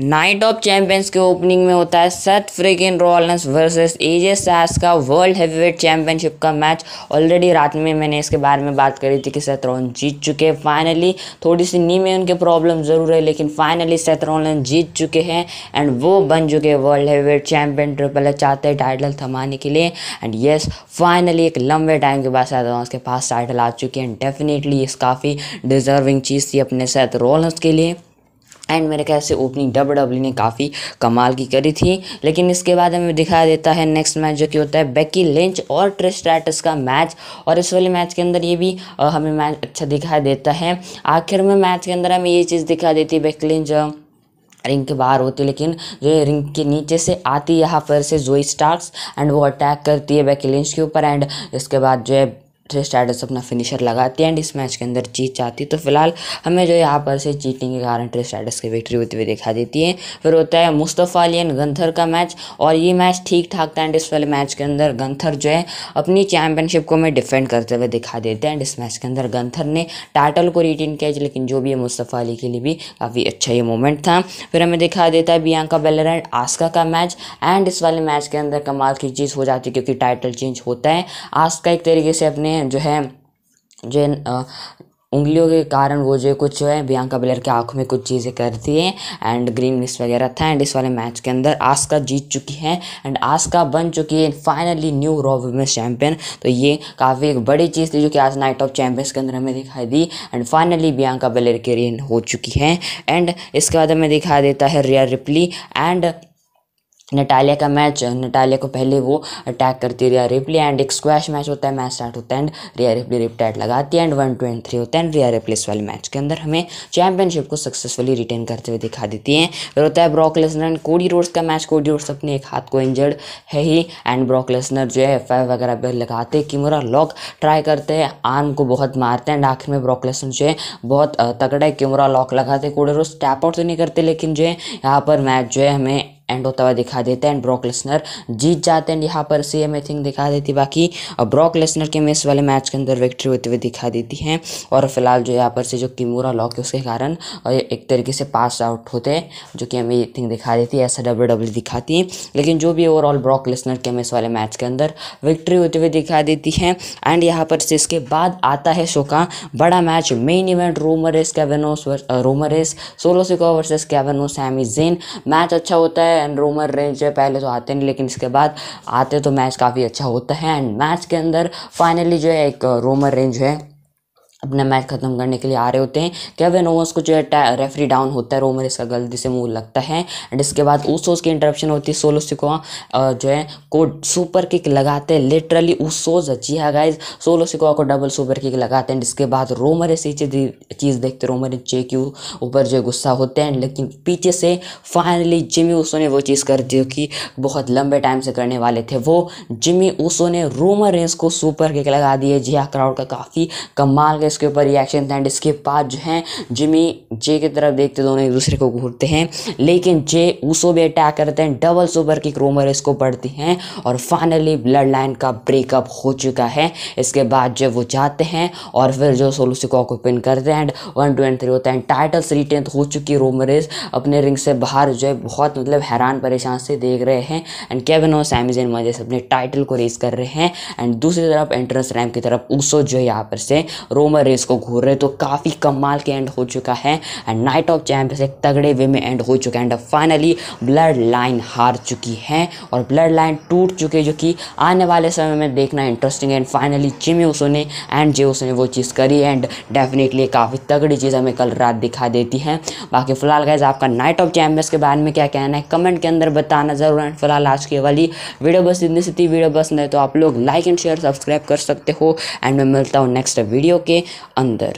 night of Champions के opening में होता है Seth Freakin Rollins versus AJ सैस का वर्ल्ड हैवीवेट चैंपियनशिप का मैच ऑलरेडी रात में मैंने इसके बारे में बात करी थी कि सेथ रॉलन जीत चुके हैं फाइनली थोड़ी सी नी में उनके प्रॉब्लम ज़रूर है लेकिन फाइनली सेथ रॉलन जीत चुके हैं एंड वो बन चुके हैं world heavyweight champion Triple H चाहते हैं टाइटल थमाने के लिए एंड येस फाइनली एक लंबे टाइम के बाद सेथ रॉलन्स के पास टाइटल आ चुके हैं एंड डेफिनेटली इस काफ़ी डिजर्विंग चीज़ थी अपने सेथ रॉलन्स के लिए एंड मेरे ख्याल से ओपनिंग डब्ल्यू डब्ल्यू ने काफ़ी कमाल की करी थी लेकिन इसके बाद हमें दिखाया देता है नेक्स्ट मैच जो कि होता है बेकी लिंच और ट्रिस्ट्रैटस का मैच और इस वाले मैच के अंदर ये भी हमें मैच अच्छा दिखाई देता है आखिर में मैच के अंदर हमें ये चीज़ दिखाई देती है बेकी लिंच रिंग के बाहर होती है लेकिन जो रिंग के नीचे से आती है यहाँ पर से जोई स्टार्क्स एंड वो अटैक करती है बेकी लिंच के ऊपर एंड इसके बाद जो है स्टेटस अपना फिनिशर लगाती है एंड इस मैच के अंदर जीत जाती है तो फिलहाल हमें जो यहाँ पर से चीटिंग के कारण ट्रे स्टेटस की विक्ट्री होती हुई दिखा देती है फिर होता है मुस्तफ़ा अली एंड गंथर का मैच और ये मैच ठीक ठाक था एंड इस वाले मैच के अंदर गंथर जो है अपनी चैंपियनशिप को हमें डिफेंड करते हुए दिखा देते हैं एंड इस मैच के अंदर गंथर ने टाइटल को रिटेन किया लेकिन जो भी है मुस्तफ़ा अली के लिए भी काफ़ी अच्छा ये मोमेंट था फिर हमें दिखा देता है बियांका बेलर एंड आस्का का मैच एंड इस वाले मैच के अंदर कमाल की चीज़ हो जाती है क्योंकि टाइटल चेंज होता है आस्का एक तरीके से अपने में जो है जो उंगलियों के कारण वो जो कुछ जो है बियांका बेलर के आंखों में कुछ चीज़ें करती हैं एंड ग्रीन मिस वगैरह था एंड इस वाले मैच के अंदर आस्का जीत चुकी है एंड आस्का बन चुकी है finally new Raw women's champion तो ये काफ़ी एक बड़ी चीज़ थी जो कि आज नाइट ऑफ चैंपियंस के अंदर हमें दिखाई दी एंड फाइनली बियांका बलेर के रेन हो चुकी है एंड इसके बाद हमें दिखाई देता है रिया रिपली एंड नटालिया का मैच नटालिया को पहले वो अटैक करती है रिया रिप्ली एंड एक स्क्वैश मैच होता है मैच स्टार्ट होता है एंड रिया रिप्ली रिपटैट लगाती है and one two and three होता है एंड रिया रिप्लेस वाले मैच के अंदर हमें चैंपियनशिप को सक्सेसफुली रिटेन करते हुए दिखा देती है फिर होता है Brock Lesnar and Cody Rhodes का मैच कोडी रोड्स अपने एक हाथ को इंजर्ड है ही एंड ब्रॉक लेसनर जो है एफ वगैरह पर लगाते किमोरा लॉक ट्राई करते हैं आर्म को बहुत मारते हैं एंड आखिर में ब्रॉक लेसनर जो है बहुत तगड़ा है किमोरा लॉक लगाते कोडी रोड्स टैप आउट तो नहीं करते लेकिन जो है यहाँ पर मैच जो है हमें एंड होता हुआ दिखा देता है एंड ब्रॉक लेसनर जीत जाते हैं यहाँ पर सी एम थिंक दिखा देती बाकी ब्रॉक लेसनर के मिस वाले मैच के अंदर विक्ट्री होते हुए दिखा देती हैं और फिलहाल जो यहाँ पर से जो किमूरा लॉक है उसके कारण एक तरीके से पास आउट होते हैं जो कि हमें थिंक दिखा देती है ऐसा डब्ल्यू डब्ल्यू e दिखाती है लेकिन जो भी ओवरऑल ब्रॉक लेसनर के मिस वाले मैच के अंदर विक्ट्री होते हुए दिखा देती है एंड यहाँ पर से इसके बाद आता है शो का बड़ा match main event Roman Kevin Owens Roman Solo Sikoa versus Kevin Owens Sami Zayn match अच्छा होता है एंड रोमर रेंज पहले तो आते नहीं लेकिन इसके बाद आते तो मैच काफ़ी अच्छा होता है एंड मैच के अंदर फाइनली जो है एक रोमर रेंज है अपना मैच ख़त्म करने के लिए आ रहे होते हैं केविन ओवंस को जो है रेफरी डाउन होता है रोमर का गलती से मुंह लगता है एंड इसके बाद ऊसोस की इंटरप्शन होती है सोलो सिको जो है को सुपर किक लगाते हैं लिटरली ऊसोस जी हाँ गाइज सोलो सिको को डबल सुपर किक लगाते हैं जिसके बाद रोमर ऐसी चीज़ देखते रोमर जे क्यू ऊपर जो गुस्सा होते हैं लेकिन पीछे से फाइनली जिमी ऊसो ने वो चीज़ कर दी कि बहुत लंबे टाइम से करने वाले थे वो जिमी ऊसो ने रोमर रेंस को सुपर किक लगा दिए जी हाँ क्राउड का काफ़ी कमाल के इसके ऊपर रिएक्शन था एंड इसके बाद जो है जिमी जे की तरफ देखते दोनों एक दूसरे को घूरते हैं लेकिन जे ऊसो भी अटैक करते हैं डबल सुपर की क्रोमर इसको पड़ती हैं और फाइनली ब्लड लाइन का ब्रेकअप हो चुका है इसके बाद जब वो जाते हैं और फिर जो सोलूसिको को पिन करते हैं and one two and three होते हैं टाइटल्स रिटेन हो चुकी रोमरेज अपने रिंग से बाहर जो है बहुत मतलब हैरान परेशान से देख रहे हैं एंड केविन और सैमजन मजेस अपने टाइटल को रेस कर रहे हैं एंड दूसरी तरफ एंट्रेंस रैम की तरफ ऊसो जो है यहाँ पर से रोमर रेस को घूर रहे तो काफ़ी कमाल के एंड हो चुका है एंड नाइट ऑफ चैम्पियंस एक तगड़े वे में एंड हो चुका है एंड फाइनली ब्लड लाइन हार चुकी है और ब्लड लाइन टूट चुके जो कि आने वाले समय में देखना इंटरेस्टिंग है and finally Jimmy Uso and Jey Uso वो चीज़ करी एंड डेफिनेटली काफ़ी तगड़ी चीज़ हमें कल रात दिखा देती है बाकी फ़िलहाल गैज़ आपका नाइट ऑफ चैम्पियंस के बारे में क्या कहना है कमेंट के अंदर बताना ज़रूर एंड फिलहाल आज की वाली वीडियो बस इतनी सी वीडियो बस नहीं तो आप लोग लाइक एंड शेयर सब्सक्राइब कर सकते हो एंड मैं मिलता हूँ नेक्स्ट वीडियो के अंदर